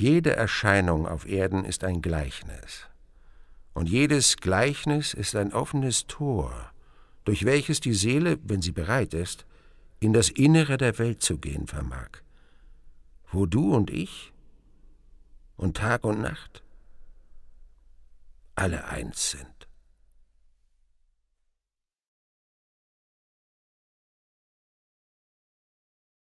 Jede Erscheinung auf Erden ist ein Gleichnis. Und jedes Gleichnis ist ein offenes Tor, durch welches die Seele, wenn sie bereit ist, in das Innere der Welt zu gehen vermag, wo du und ich und Tag und Nacht alle eins sind.